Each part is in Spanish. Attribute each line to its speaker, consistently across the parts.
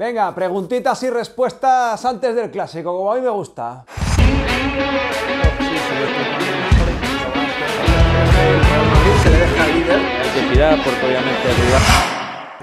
Speaker 1: Venga, preguntitas y respuestas antes del clásico, como a mí me gusta.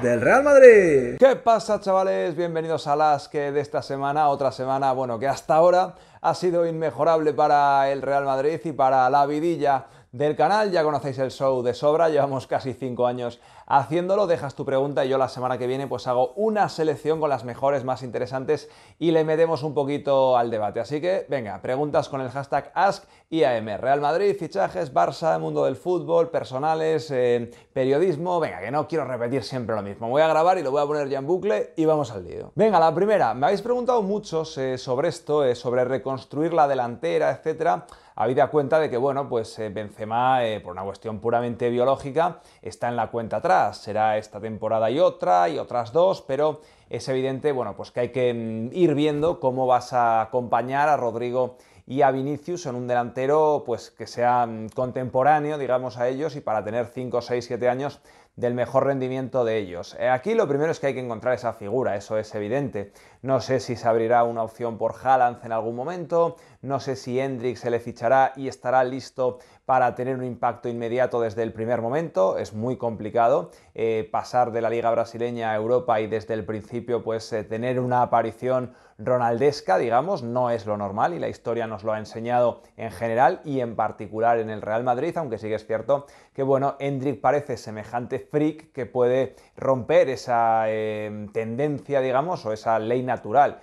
Speaker 1: del Real Madrid. ¿Qué pasa chavales? Bienvenidos a las que de esta semana, otra semana, bueno, que hasta ahora ha sido inmejorable para el Real Madrid y para la vidilla del canal, ya conocéis el show de sobra, llevamos casi 5 años haciéndolo, dejas tu pregunta y yo la semana que viene pues hago una selección con las mejores, más interesantes y le metemos un poquito al debate. Así que venga, preguntas con el hashtag AskIAM, Real Madrid, fichajes, Barça, mundo del fútbol, personales, eh, periodismo, venga, que no quiero repetir siempre lo mismo, voy a grabar y lo voy a poner ya en bucle y vamos al lío. Venga, la primera, me habéis preguntado muchos eh, sobre esto, eh, sobre reconstruir la delantera, etcétera habida cuenta de que, bueno, pues eh, Benzema, eh, por una cuestión puramente biológica, está en la cuenta atrás. Será esta temporada y otra, y otras dos, pero es evidente, bueno, pues que hay que mm, ir viendo cómo vas a acompañar a Rodrigo y a Vinicius en un delantero pues que sea mm, contemporáneo, digamos, a ellos y para tener 5, 6, 7 años del mejor rendimiento de ellos. Eh, aquí lo primero es que hay que encontrar esa figura, eso es evidente. No sé si se abrirá una opción por Haaland en algún momento, no sé si Hendrix se le fichará y estará listo para tener un impacto inmediato desde el primer momento. Es muy complicado eh, pasar de la liga brasileña a Europa y desde el principio pues eh, tener una aparición ronaldesca, digamos, no es lo normal y la historia nos lo ha enseñado en general y en particular en el Real Madrid, aunque sí que es cierto que, bueno, Hendrik parece semejante freak que puede romper esa em, tendencia, digamos, o esa ley natural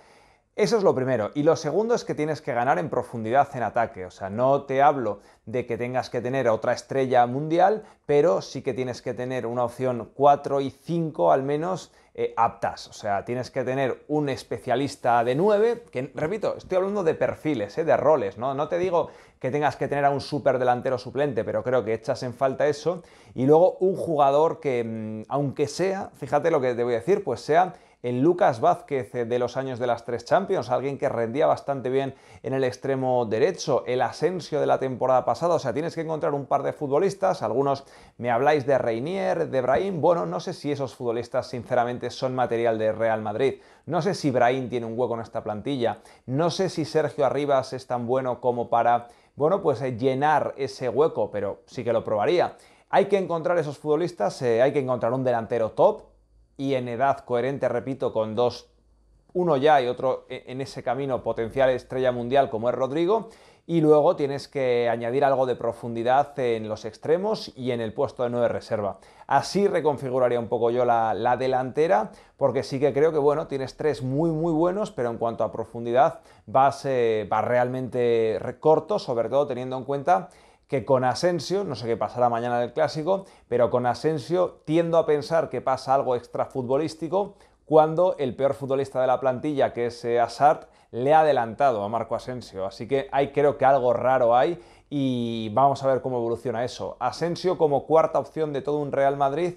Speaker 1: eso es lo primero. Y lo segundo es que tienes que ganar en profundidad en ataque. O sea, no te hablo de que tengas que tener otra estrella mundial, pero sí que tienes que tener una opción 4 y 5 al menos eh, aptas. O sea, tienes que tener un especialista de 9, que repito, estoy hablando de perfiles, eh, de roles, ¿no? No te digo que tengas que tener a un superdelantero delantero suplente, pero creo que echas en falta eso. Y luego un jugador que, mm, aunque sea, fíjate lo que te voy a decir, pues sea en Lucas Vázquez eh, de los años de las tres Champions, alguien que rendía bastante bien en el extremo derecho, el Asensio de la temporada pasada, o sea, tienes que encontrar un par de futbolistas, algunos me habláis de Reinier, de Brahim, bueno, no sé si esos futbolistas sinceramente son material de Real Madrid, no sé si Brahim tiene un hueco en esta plantilla, no sé si Sergio Arribas es tan bueno como para, bueno, pues eh, llenar ese hueco, pero sí que lo probaría. Hay que encontrar esos futbolistas, eh, hay que encontrar un delantero top, y en edad coherente, repito, con dos, uno ya y otro e, en ese camino potencial estrella mundial como es Rodrigo. Y luego tienes que añadir algo de profundidad en los extremos y en el puesto de nueve reserva. Así reconfiguraría un poco yo la, delantera, porque sí que creo que bueno, tienes tres muy muy buenos, pero en cuanto a profundidad va eh, realmente corto, sobre todo teniendo en cuenta que con Asensio, no sé qué pasará mañana en el clásico, pero con Asensio tiendo a pensar que pasa algo extrafutbolístico cuando el peor futbolista de la plantilla, que es eh, Asart, le ha adelantado a Marco Asensio. Así que ahí creo que algo raro hay y vamos a ver cómo evoluciona eso. Asensio como cuarta opción de todo un Real Madrid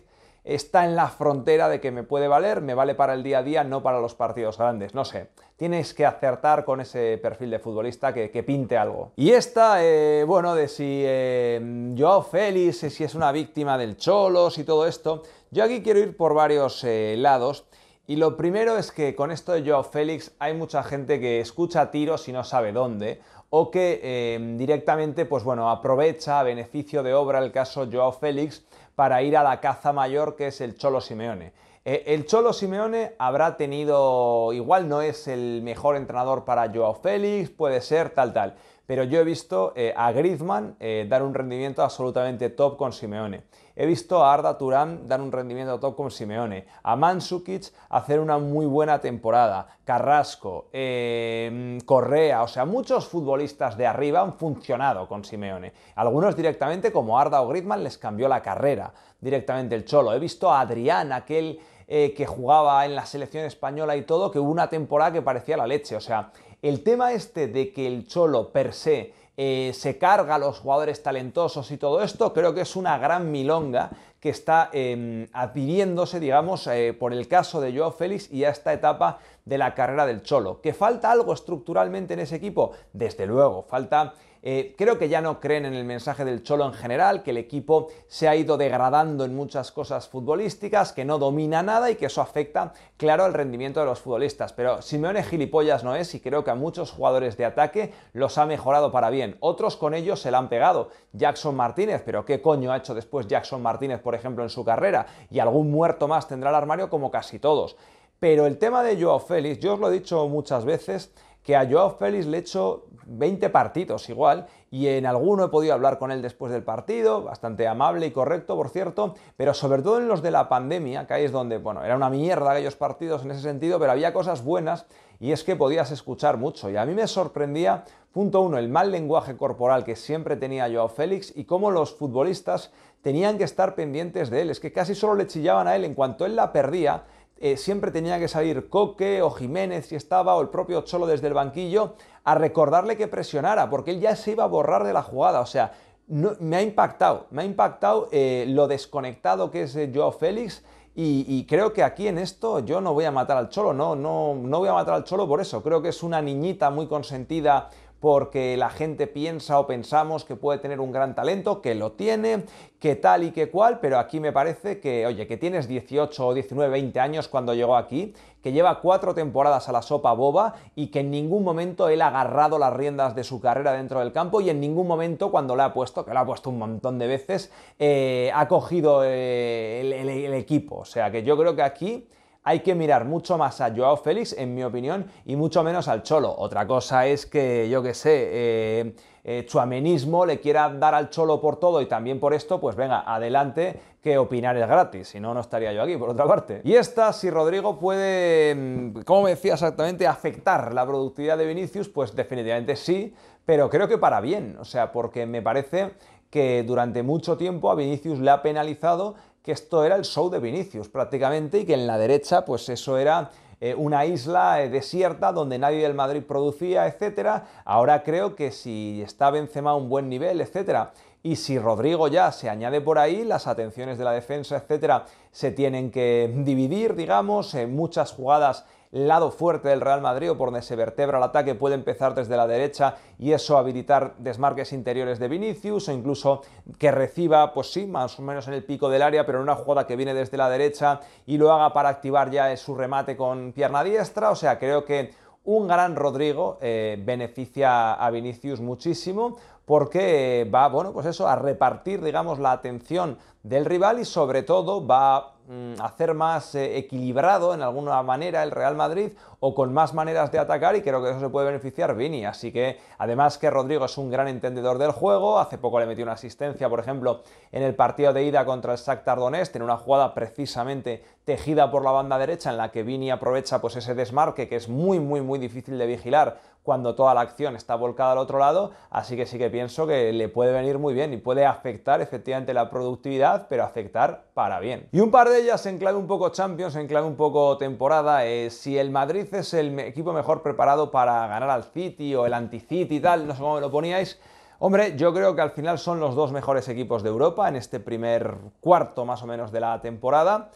Speaker 1: está en la frontera de que me puede valer, me vale para el día a día, no para los partidos grandes. No sé, tienes que acertar con ese perfil de futbolista que, pinte algo. Y esta, eh, bueno, de si eh, Joao Félix, eh, si es una víctima del Cholos y todo esto, yo aquí quiero ir por varios lados. Y lo primero es que con esto de Joao Félix hay mucha gente que escucha tiros y no sabe dónde, o que directamente, pues bueno, aprovecha a beneficio de obra el caso Joao Félix para ir a la caza mayor que es el Cholo Simeone. Eh, el Cholo Simeone habrá tenido, igual no es el mejor entrenador para Joao Félix, puede ser tal, tal, pero yo he visto eh, a Griezmann eh, dar un rendimiento absolutamente top con Simeone. He visto a Arda Turán dar un rendimiento top con Simeone, a Mansukic hacer una muy buena temporada, Carrasco, eh, Correa, o sea, muchos futbolistas de arriba han funcionado con Simeone. Algunos directamente, como Arda o Griezmann, les cambió la carrera, directamente el Cholo. He visto a Adrián, aquel que jugaba en la selección española y todo, que hubo una temporada que parecía la leche. O sea, el tema este de que el Cholo per se eh, se carga a los jugadores talentosos y todo esto, creo que es una gran milonga que está eh, adhiriéndose, digamos, eh, por el caso de Joao Félix y a esta etapa de la carrera del Cholo. ¿Que falta algo estructuralmente en ese equipo? Desde luego, falta eh, creo que ya no creen en el mensaje del Cholo en general, que el equipo se ha ido degradando en muchas cosas futbolísticas, que no domina nada y que eso afecta, claro, al rendimiento de los futbolistas. Pero Simeone gilipollas no es y creo que a muchos jugadores de ataque los ha mejorado para bien. Otros con ellos se la han pegado. Jackson Martínez, pero ¿qué coño ha hecho después Jackson Martínez, por ejemplo, en su carrera? Y algún muerto más tendrá el armario como casi todos. Pero el tema de Joao Félix, yo os lo he dicho muchas veces, que a Joao Félix le he hecho... 20 partidos igual, y en alguno he podido hablar con él después del partido, bastante amable y correcto, por cierto, pero sobre todo en los de la pandemia, que ahí es donde, bueno, era una mierda aquellos partidos en ese sentido, pero había cosas buenas y es que podías escuchar mucho. Y a mí me sorprendía, punto uno, el mal lenguaje corporal que siempre tenía Joao Félix y cómo los futbolistas tenían que estar pendientes de él. Es que casi solo le chillaban a él en cuanto él la perdía. Eh, siempre tenía que salir Coque o Jiménez si estaba, o el propio Cholo desde el banquillo, a recordarle que presionara, porque él ya se iba a borrar de la jugada. O sea, me ha impactado, me ha impactado eh, lo desconectado que es yo eh, Joao Félix. Y, y, creo que aquí en esto yo no voy a matar al Cholo, no, no, no voy a matar al Cholo por eso. Creo que es una niñita muy consentida, porque la gente piensa o pensamos que puede tener un gran talento, que lo tiene, que tal y que cual, pero aquí me parece que, oye, que tienes 18 o 19, 20 años cuando llegó aquí, que lleva cuatro temporadas a la sopa boba y que en ningún momento él ha agarrado las riendas de su carrera dentro del campo y en ningún momento cuando le ha puesto, que lo ha puesto un montón de veces, eh, ha cogido eh, el equipo. O sea que yo creo que aquí hay que mirar mucho más a Joao Félix, en mi opinión, y mucho menos al Cholo. Otra cosa es que, yo qué sé, eh, eh amenismo chuamenismo le quiera dar al Cholo por todo y también por esto, pues venga, adelante, que opinar es gratis, si no, no estaría yo aquí, por otra parte. Y esta, si Rodrigo puede, mm, como decía exactamente, afectar la productividad de Vinicius, pues definitivamente sí, pero creo que para bien, o sea, porque me parece que durante mucho tiempo a Vinicius le ha penalizado que esto era el show de Vinicius prácticamente y que en la derecha pues eso era eh, una isla eh, desierta donde nadie del Madrid producía, etcétera. Ahora creo que si está Benzema a un buen nivel, etcétera, y si Rodrigo ya se añade por ahí, las atenciones de la defensa, etcétera, se tienen que dividir, digamos, en muchas jugadas lado fuerte del Real Madrid o por donde se vertebra el ataque puede empezar desde la derecha y eso habilitar desmarques interiores de Vinicius o incluso que reciba, pues sí, más o menos en el pico del área, pero en una jugada que viene desde la derecha y lo haga para activar ya su remate con pierna diestra. O sea, creo que un gran Rodrigo eh, beneficia a Vinicius muchísimo porque va, bueno, pues eso, a repartir, digamos, la atención del rival y sobre todo va mm, a hacer más eh, equilibrado en alguna manera el Real Madrid o con más maneras de atacar y creo que eso se puede beneficiar Vini. Así que, además que Rodrigo es un gran entendedor del juego, hace poco le metió una asistencia, por ejemplo, en el partido de ida contra el Shakhtar tardonés en una jugada precisamente tejida por la banda derecha en la que Vini aprovecha pues ese desmarque que es muy, muy, muy difícil de vigilar cuando toda la acción está volcada al otro lado, así que sí que pienso que le puede venir muy bien y puede afectar efectivamente la productividad, pero afectar para bien. Y un par de ellas en clave un poco Champions, en clave un poco temporada, eh, si el Madrid es el equipo mejor preparado para ganar al City o el anti-City y tal, no sé cómo me lo poníais, Hombre, yo creo que al final son los dos mejores equipos de Europa en este primer cuarto más o menos de la temporada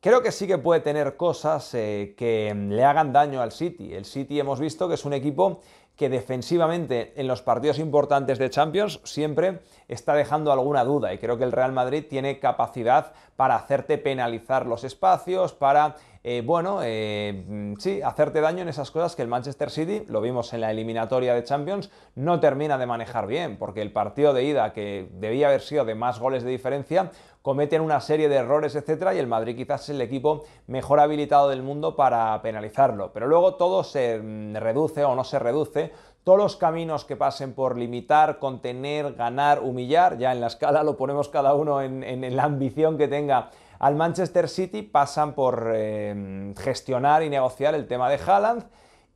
Speaker 1: Creo que sí que puede tener cosas eh, que mm, le hagan daño al City. El City hemos visto que es un equipo que defensivamente en los partidos importantes de Champions siempre está dejando alguna duda y creo que el Real Madrid tiene capacidad para hacerte penalizar los espacios, para eh, bueno, eh, sí, hacerte daño en esas cosas que el Manchester City, lo vimos en la eliminatoria de Champions, no termina de manejar bien, porque el partido de ida, que debía haber sido de más goles de diferencia, cometen una serie de errores, etcétera, y el Madrid quizás es el equipo mejor habilitado del mundo para penalizarlo. Pero luego todo se mm, reduce o no se reduce. Todos los caminos que pasen por limitar, contener, ganar, humillar, ya en la escala lo ponemos cada uno en, en la ambición que tenga al Manchester City pasan por eh, gestionar y negociar el tema de Haaland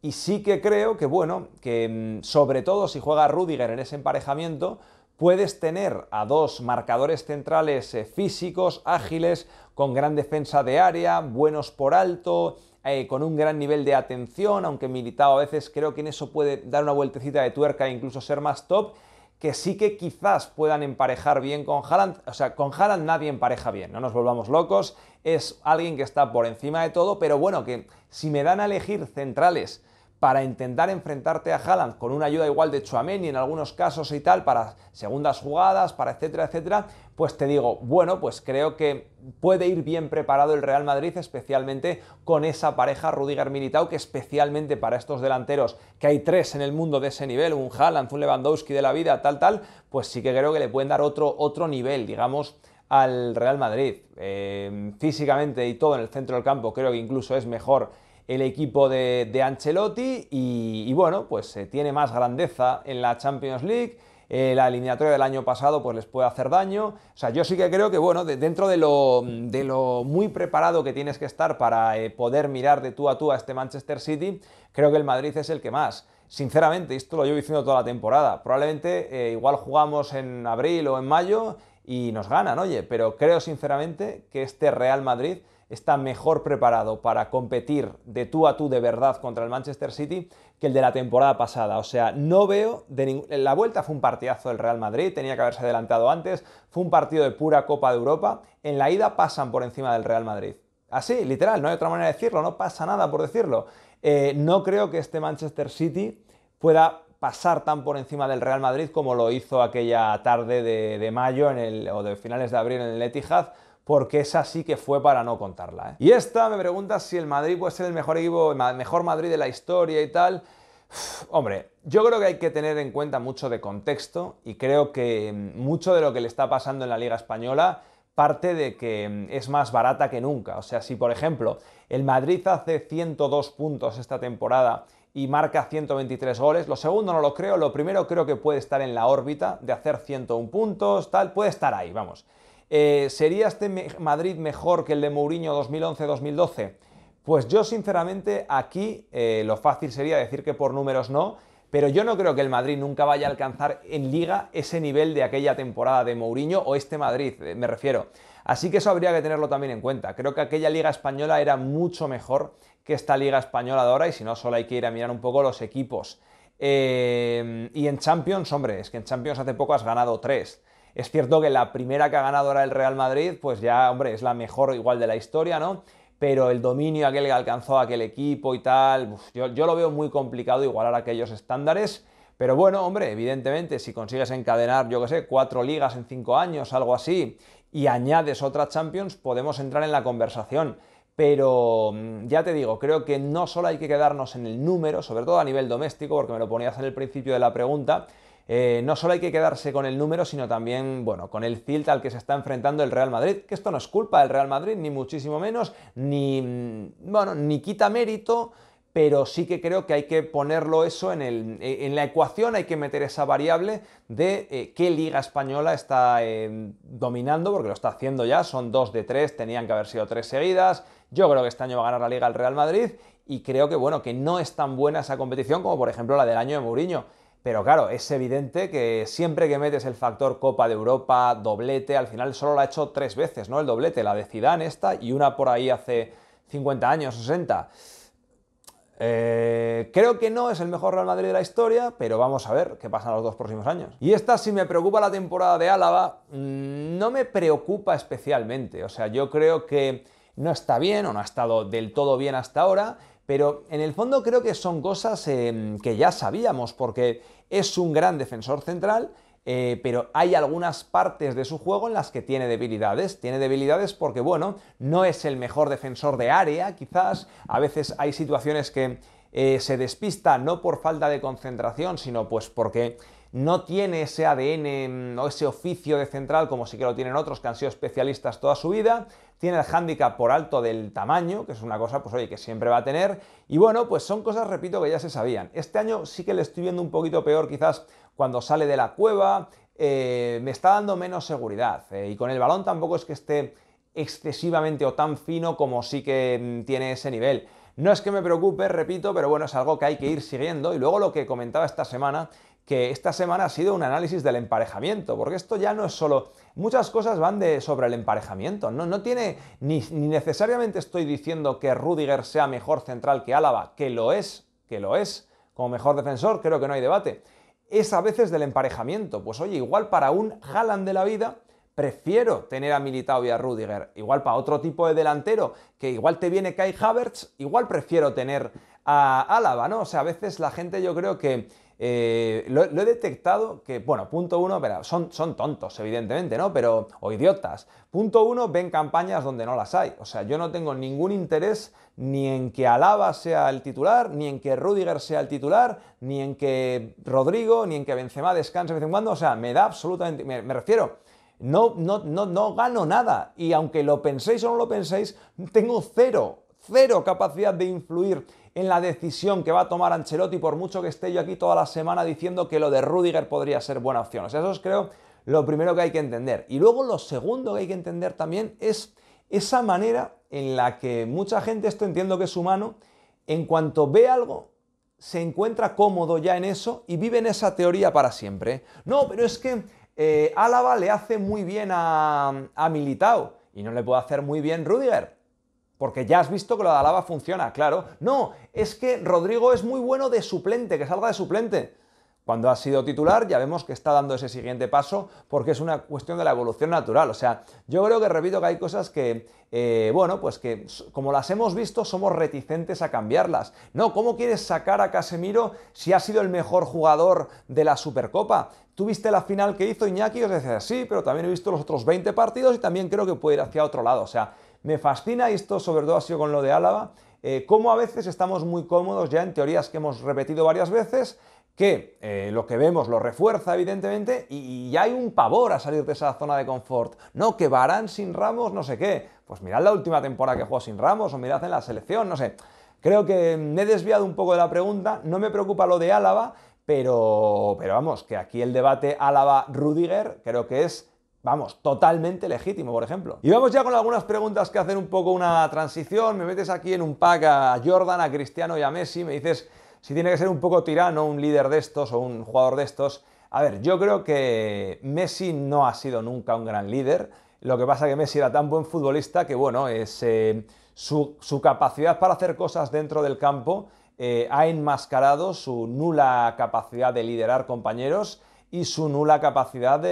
Speaker 1: y sí que creo que, bueno, que mm, sobre todo si juega Rudiger en ese emparejamiento, puedes tener a dos marcadores centrales eh, físicos, ágiles, con gran defensa de área, buenos por alto, eh, con un gran nivel de atención, aunque militado a veces creo que en eso puede dar una vueltecita de tuerca e incluso ser más top que sí que quizás puedan emparejar bien con Haaland. O sea, con Haaland nadie empareja bien, no nos volvamos locos. Es alguien que está por encima de todo, pero bueno, que si me dan a elegir centrales para intentar enfrentarte a Haaland con una ayuda igual de y en algunos casos y tal, para segundas jugadas, para etcétera, etcétera, pues te digo, bueno, pues creo que puede ir bien preparado el Real Madrid, especialmente con esa pareja Rudiger Militao, que especialmente para estos delanteros, que hay tres en el mundo de ese nivel, un Haaland, un Lewandowski de la vida, tal, tal, pues sí que creo que le pueden dar otro, otro nivel, digamos, al Real Madrid. Eh, físicamente y todo en el centro del campo creo que incluso es mejor el equipo de, de Ancelotti y, bueno, pues se eh, tiene más grandeza en la Champions League. Eh, la eliminatoria del año pasado pues les puede hacer daño. O sea, yo sí que creo que, bueno, dentro de lo, de lo, muy preparado que tienes que estar para eh, poder mirar de tú a tú a este Manchester City, creo que el Madrid es el que más. Sinceramente, esto lo llevo diciendo toda la temporada. Probablemente igual jugamos en abril o en mayo y nos ganan, oye, pero creo sinceramente que este Real Madrid está mejor preparado para competir de tú a tú de verdad contra el Manchester City que el de la temporada pasada. O sea, no veo de La vuelta fue un partidazo del Real Madrid, tenía que haberse adelantado antes, fue un partido de pura Copa de Europa. En la ida pasan por encima del Real Madrid. Así, literal, no hay otra manera de decirlo, no pasa nada por decirlo. Eh, no creo que este Manchester City pueda pasar tan por encima del Real Madrid como lo hizo aquella tarde de, mayo o de finales de abril en el Etihad porque esa sí que fue para no contarla. ¿eh? Y esta me pregunta si el Madrid puede ser el mejor equipo, el mejor Madrid de la historia y tal. hombre, yo creo que hay que tener en cuenta mucho de contexto y creo que mm, mucho de lo que le está pasando en la Liga Española parte de que mm, es más barata que nunca. O sea, si por ejemplo el Madrid hace 102 puntos esta temporada y marca 123 goles. Lo segundo no lo creo, lo primero creo que puede estar en la órbita de hacer 101 puntos, tal, puede estar ahí, vamos. Eh, ¿Sería este Madrid mejor que el de Mourinho 2011-2012? Pues yo sinceramente aquí eh, lo fácil sería decir que por números no, pero yo no creo que el Madrid nunca vaya a alcanzar en liga ese nivel de aquella temporada de Mourinho o este Madrid, eh, me refiero. Así que eso habría que tenerlo también en cuenta. Creo que aquella liga española era mucho mejor que esta liga española de ahora y si no, solo hay que ir a mirar un poco los equipos. y en Champions, hombre, es que en Champions hace poco has ganado tres. Es cierto que la primera que ha ganado era el Real Madrid, pues ya, hombre, es la mejor igual de la historia, ¿no? Pero el dominio aquel que alcanzó aquel equipo y tal, yo, yo, lo veo muy complicado igualar aquellos estándares. Pero bueno, hombre, evidentemente, si consigues encadenar, yo qué sé, cuatro ligas en cinco años, algo así, y añades otra Champions, podemos entrar en la conversación. Pero mm, ya te digo, creo que no solo hay que quedarnos en el número, sobre todo a nivel doméstico, porque me lo ponías en el principio de la pregunta, eh, no solo hay que quedarse con el número, sino también, bueno, con el tilt al que se está enfrentando el Real Madrid, que esto no es culpa del Real Madrid, ni muchísimo menos, ni, mm, bueno, ni quita mérito, pero sí que creo que hay que ponerlo eso en, el, eh, en la ecuación, hay que meter esa variable de eh, qué liga española está dominando, porque lo está haciendo ya, son dos de tres, tenían que haber sido tres seguidas, yo creo que este año va a ganar la liga el Real Madrid, y creo que, bueno, que no es tan buena esa competición como por ejemplo la del año de Mourinho. Pero claro, es evidente que siempre que metes el factor Copa de Europa, doblete, al final solo la ha hecho tres veces, ¿no? El doblete, la de Zidane esta y una por ahí hace 50 años, 60. Eh, creo que no es el mejor Real Madrid de la historia, pero vamos a ver qué pasa en los dos próximos años. Y esta, si me preocupa la temporada de Álava, mm, no me preocupa especialmente. O sea, yo creo que no está bien o no ha estado del todo bien hasta ahora pero en el fondo creo que son cosas eh, que ya sabíamos, porque es un gran defensor central, eh, pero hay algunas partes de su juego en las que tiene debilidades. Tiene debilidades porque, bueno, no es el mejor defensor de área, quizás. A veces hay situaciones que eh, se despista no por falta de concentración, sino pues porque no tiene ese ADN mm, o ese oficio de central como sí que lo tienen otros que han sido especialistas toda su vida, tiene el hándicap por alto del tamaño, que es una cosa, pues oye, que siempre va a tener, y bueno, pues son cosas, repito, que ya se sabían. Este año sí que le estoy viendo un poquito peor quizás cuando sale de la cueva, eh, me está dando menos seguridad, eh, y con el balón tampoco es que esté excesivamente o tan fino como sí que mm, tiene ese nivel. No es que me preocupe, repito, pero bueno, es algo que hay que ir siguiendo. Y luego lo que comentaba esta semana que esta semana ha sido un análisis del emparejamiento, porque esto ya no es solo... Muchas cosas van de, sobre el emparejamiento, no, tiene... Ni, necesariamente estoy diciendo que Rudiger sea mejor central que Álava, que lo es, que lo es, como mejor defensor, creo que no hay debate. Es a veces del emparejamiento, pues oye, igual para un Haaland de la vida prefiero tener a Militao y a Rudiger. Igual para otro tipo de delantero, que igual te viene Kai Havertz, igual prefiero tener a Álava, ¿no? O sea, a veces la gente yo creo que eh, lo, he detectado que, bueno, punto uno, son, son tontos, evidentemente, ¿no? Pero, o idiotas. Punto uno, ven campañas donde no las hay. O sea, yo no tengo ningún interés ni en que Alaba sea el titular, ni en que Rudiger sea el titular, ni en que Rodrigo, ni en que Benzema descanse de vez en cuando. O sea, me da absolutamente... me, me refiero... No, no, no, no gano nada. Y aunque lo penséis o no lo penséis, tengo cero, cero capacidad de influir en la decisión que va a tomar Ancelotti, por mucho que esté yo aquí toda la semana diciendo que lo de Rudiger podría ser buena opción. O sea, eso es creo lo primero que hay que entender. Y luego lo segundo que hay que entender también es esa manera en la que mucha gente, esto entiendo que es humano, en cuanto ve algo, se encuentra cómodo ya en eso y vive en esa teoría para siempre. ¿eh? No, pero es que eh, Álava le hace muy bien a, a Militao y no le puede hacer muy bien Rüdiger. Porque ya has visto que lo de Alaba funciona, claro. No, es que Rodrigo es muy bueno de suplente, que salga de suplente. Cuando ha sido titular ya vemos que está dando ese siguiente paso porque es una cuestión de la evolución natural. O sea, yo creo que repito que hay cosas que, eh, bueno, pues que como las hemos visto somos reticentes a cambiarlas. No, ¿cómo quieres sacar a Casemiro si ha sido el mejor jugador de la Supercopa? Tú viste la final que hizo Iñaki os decía sí, pero también he visto los otros 20 partidos y también creo que puede ir hacia otro lado. O sea, me fascina, y esto sobre todo ha sido con lo de Álava, eh, cómo a veces estamos muy cómodos ya en teorías que hemos repetido varias veces, que eh, lo que vemos lo refuerza evidentemente y, ya hay un pavor a salir de esa zona de confort. No, que varán sin Ramos no sé qué. Pues mirad la última temporada que jugó sin Ramos o mirad en la selección, no sé. Creo que me he desviado un poco de la pregunta, no me preocupa lo de Álava, pero, pero vamos, que aquí el debate Álava-Rudiger creo que es Vamos, totalmente legítimo, por ejemplo. Y vamos ya con algunas preguntas que hacen un poco una transición. Me metes aquí en un pack a Jordan, a Cristiano y a Messi. Me dices si tiene que ser un poco tirano, un líder de estos o un jugador de estos. A ver, yo creo que Messi no ha sido nunca un gran líder. Lo que pasa es que Messi era tan buen futbolista que, bueno, es, eh, su, capacidad para hacer cosas dentro del campo eh, ha enmascarado su nula capacidad de liderar compañeros y su nula capacidad mm,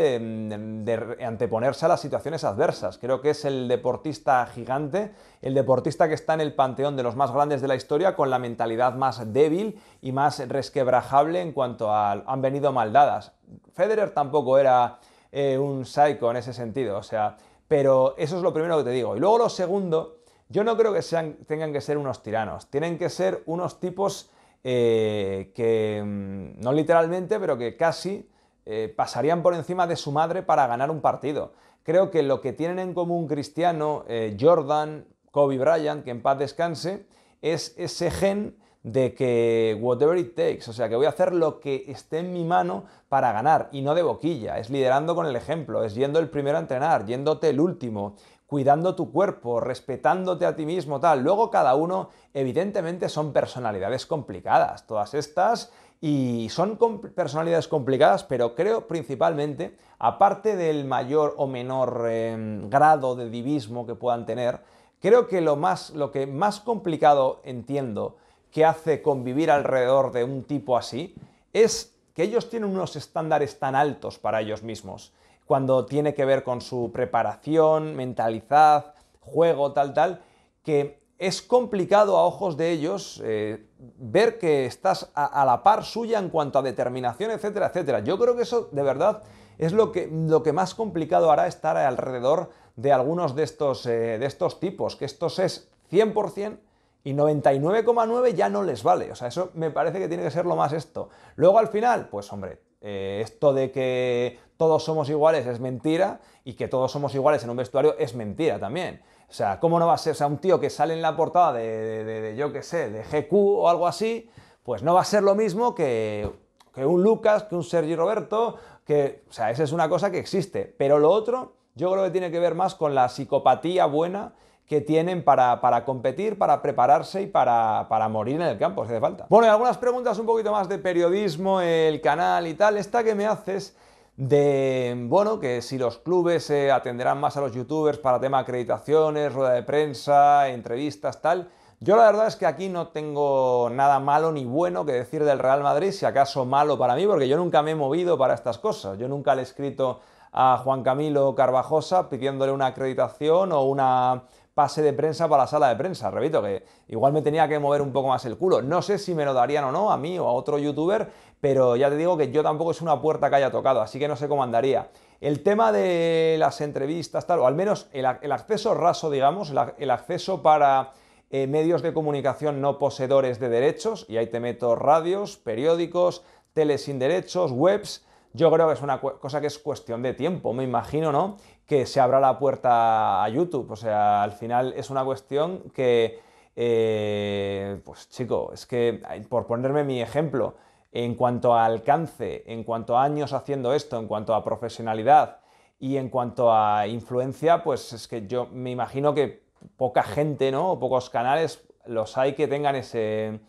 Speaker 1: de, anteponerse a las situaciones adversas. Creo que es el deportista gigante, el deportista que está en el panteón de los más grandes de la historia con la mentalidad más débil y más resquebrajable en cuanto a han venido maldadas. Federer tampoco era eh, un psycho en ese sentido, o sea, pero eso es lo primero que te digo. Y luego lo segundo, yo no creo que sean, tengan que ser unos tiranos, tienen que ser unos tipos eh, que, mm, no literalmente, pero que casi eh, pasarían por encima de su madre para ganar un partido. Creo que lo que tienen en común Cristiano, eh, Jordan, Kobe Bryant, que en paz descanse, es ese gen de que whatever it takes, o sea, que voy a hacer lo que esté en mi mano para ganar y no de boquilla, es liderando con el ejemplo, es yendo el primero a entrenar, yéndote el último, cuidando tu cuerpo, respetándote a ti mismo, tal. Luego cada uno, evidentemente, son personalidades complicadas, todas estas y son personalidades complicadas, pero creo principalmente, aparte del mayor o menor em, grado de divismo que puedan tener, creo que lo, más, lo que más complicado entiendo que hace convivir alrededor de un tipo así es que ellos tienen unos estándares tan altos para ellos mismos, cuando tiene que ver con su preparación, mentalidad, juego, tal, tal, que es complicado a ojos de ellos eh, ver que estás a, la par suya en cuanto a determinación, etcétera, etcétera. Yo creo que eso de verdad es lo que, lo que más complicado hará estar alrededor de algunos de estos, eh, de estos tipos, que estos es 100% y 99,9 ya no les vale. O sea, eso me parece que tiene que ser lo más esto. Luego al final, pues hombre, eh, esto de que todos somos iguales es mentira y que todos somos iguales en un vestuario es mentira también. O sea, ¿cómo no va a ser? O sea, un tío que sale en la portada de, yo qué sé, de GQ o algo así, pues no va a ser lo mismo que, que un Lucas, que un Sergi Roberto, que, o sea, esa es una cosa que existe. Pero lo otro, yo creo que tiene que ver más con la psicopatía buena que tienen para, para, competir, para prepararse y para, para, morir en el campo, si hace falta. Bueno, y algunas preguntas un poquito más de periodismo, el canal y tal. Esta que me haces de, bueno, que si los clubes eh, atenderán más a los youtubers para tema acreditaciones, rueda de prensa, entrevistas, tal. Yo la verdad es que aquí no tengo nada malo ni bueno que decir del Real Madrid, si acaso malo para mí, porque yo nunca me he movido para estas cosas. Yo nunca le he escrito a Juan Camilo Carvajosa pidiéndole una acreditación o una pase de prensa para la sala de prensa. Repito que igual me tenía que mover un poco más el culo. No sé si me lo darían o no a mí o a otro youtuber, pero ya te digo que yo tampoco es una puerta que haya tocado, así que no sé cómo andaría. El tema de las entrevistas, tal, o al menos el, acceso raso, digamos, el, acceso para eh, medios de comunicación no poseedores de derechos, y ahí te meto radios, periódicos, teles sin derechos, webs, yo creo que es una cosa que es cuestión de tiempo, me imagino, ¿no? que se abra la puerta a YouTube. O sea, al final es una cuestión que, eh, pues chico, es que por ponerme mi ejemplo, en cuanto a alcance, en cuanto a años haciendo esto, en cuanto a profesionalidad y en cuanto a influencia, pues es que yo me imagino que poca gente, ¿no? O pocos canales los hay que tengan ese,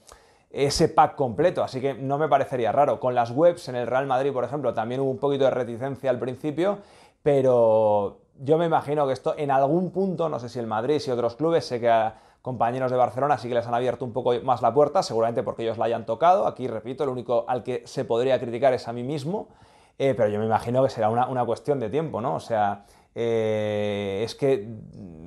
Speaker 1: ese pack completo, así que no me parecería raro. Con las webs en el Real Madrid, por ejemplo, también hubo un poquito de reticencia al principio pero yo me imagino que esto en algún punto, no sé si el Madrid, y otros clubes, sé que a compañeros de Barcelona sí que les han abierto un poco más la puerta, seguramente porque ellos la hayan tocado. Aquí, repito, lo único al que se podría criticar es a mí mismo, eh, pero yo me imagino que será una, cuestión de tiempo, ¿no? O sea, eh, es que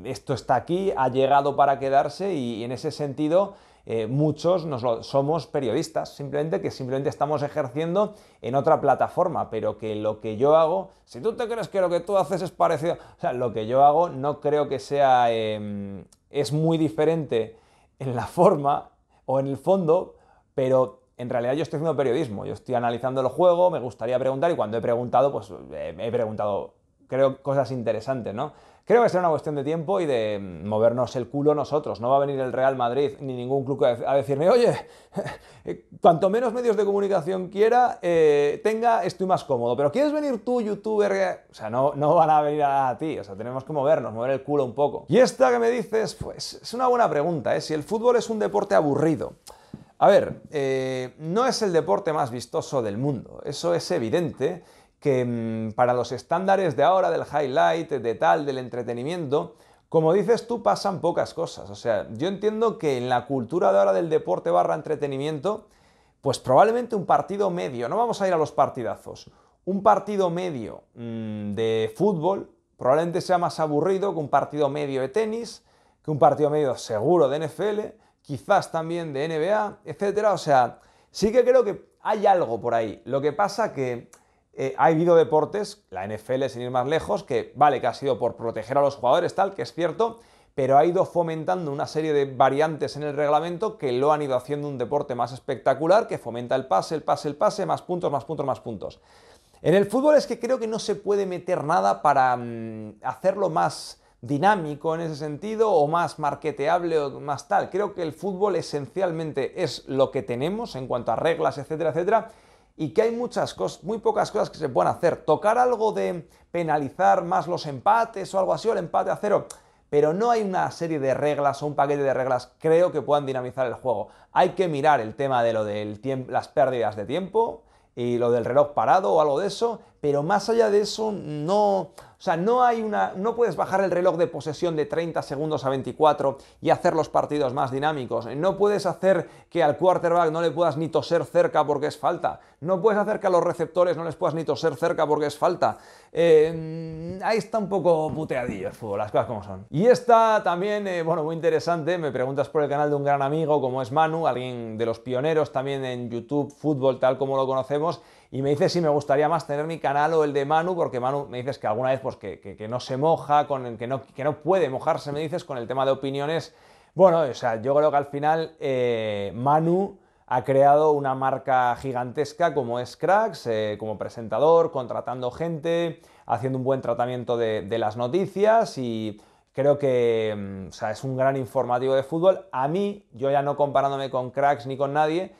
Speaker 1: esto está aquí, ha llegado para quedarse y en ese sentido eh, muchos somos periodistas, simplemente que simplemente estamos ejerciendo en otra plataforma, pero que lo que yo hago, si tú te crees que lo que tú haces es parecido, o sea, lo que yo hago no creo que sea, em, es muy diferente en la forma o en el fondo, pero en realidad yo estoy haciendo periodismo, yo estoy analizando el juego, me gustaría preguntar y cuando he preguntado, pues eh, he preguntado, creo, cosas interesantes, ¿no? Creo que será una cuestión de tiempo y de mm, movernos el culo nosotros. No va a venir el Real Madrid ni ningún club a decirme, oye, eh, cuanto menos medios de comunicación quiera, eh, tenga, estoy más cómodo. Pero ¿quieres venir tú, youtuber? O sea, no, no van a venir a ti. O sea, tenemos que movernos, mover el culo un poco. Y esta que me dices, pues es una buena pregunta, ¿eh? Si el fútbol es un deporte aburrido. A ver, eh, no es el deporte más vistoso del mundo, eso es evidente que mm, para los estándares de ahora, del highlight, de tal, del entretenimiento, como dices tú, pasan pocas cosas. O sea, yo entiendo que en la cultura de ahora del deporte barra entretenimiento, pues probablemente un partido medio, no vamos a ir a los partidazos, un partido medio mm, de fútbol probablemente sea más aburrido que un partido medio de tenis, que un partido medio seguro de NFL, quizás también de NBA, etc. O sea, sí que creo que hay algo por ahí. Lo que pasa que eh, ha habido deportes, la NFL sin ir más lejos, que vale que ha sido por proteger a los jugadores, tal, que es cierto, pero ha ido fomentando una serie de variantes en el reglamento que lo han ido haciendo un deporte más espectacular, que fomenta el pase, el pase, el pase, más puntos, más puntos, más puntos. En el fútbol es que creo que no se puede meter nada para mm, hacerlo más dinámico en ese sentido o más marketeable, o más tal. Creo que el fútbol esencialmente es lo que tenemos en cuanto a reglas, etcétera, etcétera, y que hay muchas cosas, muy pocas cosas que se pueden hacer. Tocar algo de penalizar más los empates o algo así, o el empate a cero, pero no hay una serie de reglas o un paquete de reglas creo que puedan dinamizar el juego. Hay que mirar el tema de lo de las pérdidas de tiempo y lo del reloj parado o algo de eso pero más allá de eso, no, o sea, no hay una, no puedes bajar el reloj de posesión de 30 segundos a 24 y hacer los partidos más dinámicos. No puedes hacer que al quarterback no le puedas ni toser cerca porque es falta. No puedes hacer que a los receptores no les puedas ni toser cerca porque es falta. Eh, ahí está un poco puteadillo el fútbol, las cosas como son. Y está también, eh, bueno, muy interesante. Me preguntas por el canal de un gran amigo como es Manu, alguien de los pioneros también en YouTube, fútbol tal como lo conocemos y me dice si me gustaría más tener mi canal o el de Manu, porque Manu me dices que alguna vez pues, que, no se moja, con el, que, no, que no puede mojarse, me dices, con el tema de opiniones. Bueno, o sea, yo creo que al final eh, Manu ha creado una marca gigantesca como es Cracks, eh, como presentador, contratando gente, haciendo un buen tratamiento de, las noticias y creo que mm, sea, es un gran informativo de fútbol. A mí, yo ya no comparándome con Cracks ni con nadie,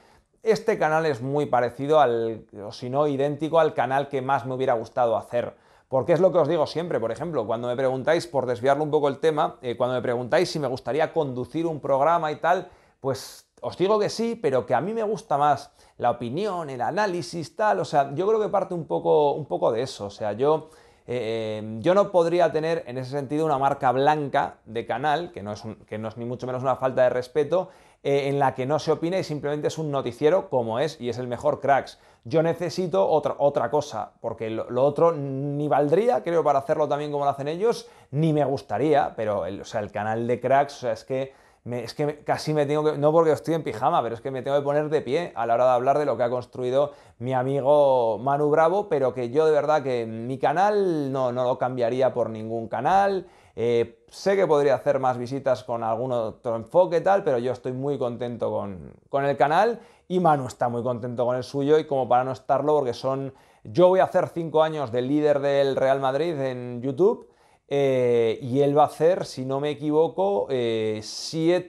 Speaker 1: este canal es muy parecido al, o si no idéntico, al canal que más me hubiera gustado hacer. Porque es lo que os digo siempre, por ejemplo, cuando me preguntáis, por desviarlo un poco el tema, eh, cuando me preguntáis si me gustaría conducir un programa y tal, pues os digo que sí, pero que a mí me gusta más la opinión, el análisis, tal. O sea, yo creo que parte un poco, un poco de eso. O sea, yo, eh, em, yo no podría tener en ese sentido una marca blanca de canal, que no, es que no es ni mucho menos una falta de respeto, eh, en la que no se opina y simplemente es un noticiero como es y es el mejor cracks. Yo necesito otra, cosa, porque lo, otro ni valdría, creo, para hacerlo también como lo hacen ellos, ni me gustaría, pero el, o sea, el canal de cracks, o sea, es que... es que casi me tengo que, no porque estoy en pijama, pero es que me tengo que poner de pie a la hora de hablar de lo que ha construido mi amigo Manu Bravo, pero que yo de verdad que mi canal no, no lo cambiaría por ningún canal, eh, sé que podría hacer más visitas con algún otro enfoque tal, pero yo estoy muy contento con, el canal y Manu está muy contento con el suyo y como para no estarlo, porque son... Yo voy a hacer 5 años de líder del Real Madrid en YouTube eh, y él va a hacer, si no me equivoco, 7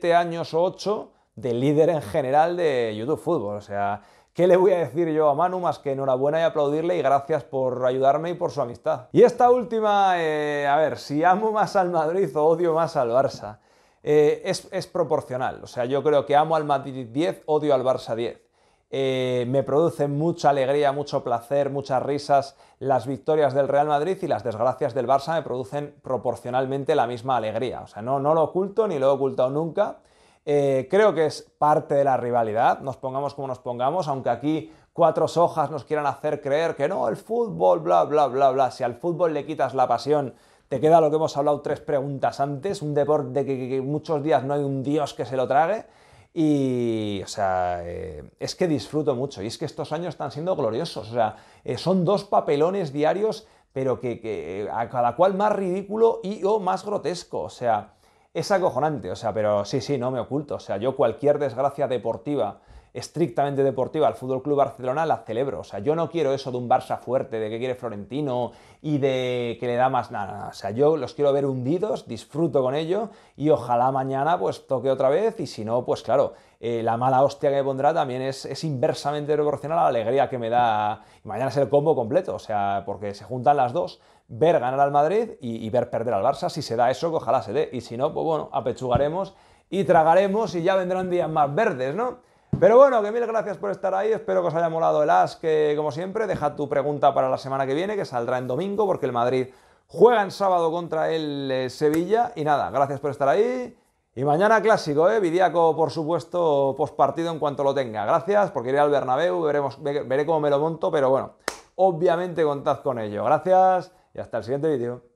Speaker 1: eh, años o 8 de líder en general de YouTube Fútbol. O sea, ¿Qué le voy a decir yo a Manu más que enhorabuena y aplaudirle y gracias por ayudarme y por su amistad? Y esta última, eh, a ver, si amo más al Madrid o odio más al Barça, eh, es, proporcional. O sea, yo creo que amo al Madrid 10, odio al Barça 10. Eh, me producen mucha alegría, mucho placer, muchas risas las victorias del Real Madrid y las desgracias del Barça me producen proporcionalmente la misma alegría. O sea, no, no lo oculto ni lo he ocultado nunca. Eh, creo que es parte de la rivalidad, nos pongamos como nos pongamos, aunque aquí cuatro hojas nos quieran hacer creer que no, el fútbol, bla, bla, bla, bla. Si al fútbol le quitas la pasión, te queda lo que hemos hablado tres preguntas antes, un deporte de que, muchos días no hay un dios que se lo trague. Y, o sea, eh, es que disfruto mucho. Y es que estos años están siendo gloriosos. O sea, eh, son dos papelones diarios, pero que, a cada cual más ridículo y o más grotesco. O sea, es acojonante, o sea, pero sí, sí, no me oculto. O sea, yo cualquier desgracia deportiva estrictamente deportiva al Fútbol Club Barcelona la celebro. O sea, yo no quiero eso de un Barça fuerte, de que quiere Florentino y de que le da más nada. O sea, yo los quiero ver hundidos, disfruto con ello y ojalá mañana pues toque otra vez y si no, pues claro, eh, la mala hostia que pondrá también es, inversamente proporcional a la alegría que me da. mañana es el combo completo, o sea, porque se juntan las dos ver ganar al Madrid y, ver perder al Barça. Si se da eso, ojalá se dé. Y si no, pues bueno, apechugaremos y tragaremos y ya vendrán días más verdes, ¿no? Pero bueno, que mil gracias por estar ahí, espero que os haya molado el as, que como siempre, deja tu pregunta para la semana que viene, que saldrá en domingo, porque el Madrid juega en sábado contra el eh, Sevilla. Y nada, gracias por estar ahí. Y mañana clásico, ¿eh? Vidiaco, por supuesto, postpartido en cuanto lo tenga. Gracias, porque iré al Bernabéu, veremos, veré cómo me lo monto, pero bueno, obviamente contad con ello. Gracias y hasta el siguiente vídeo.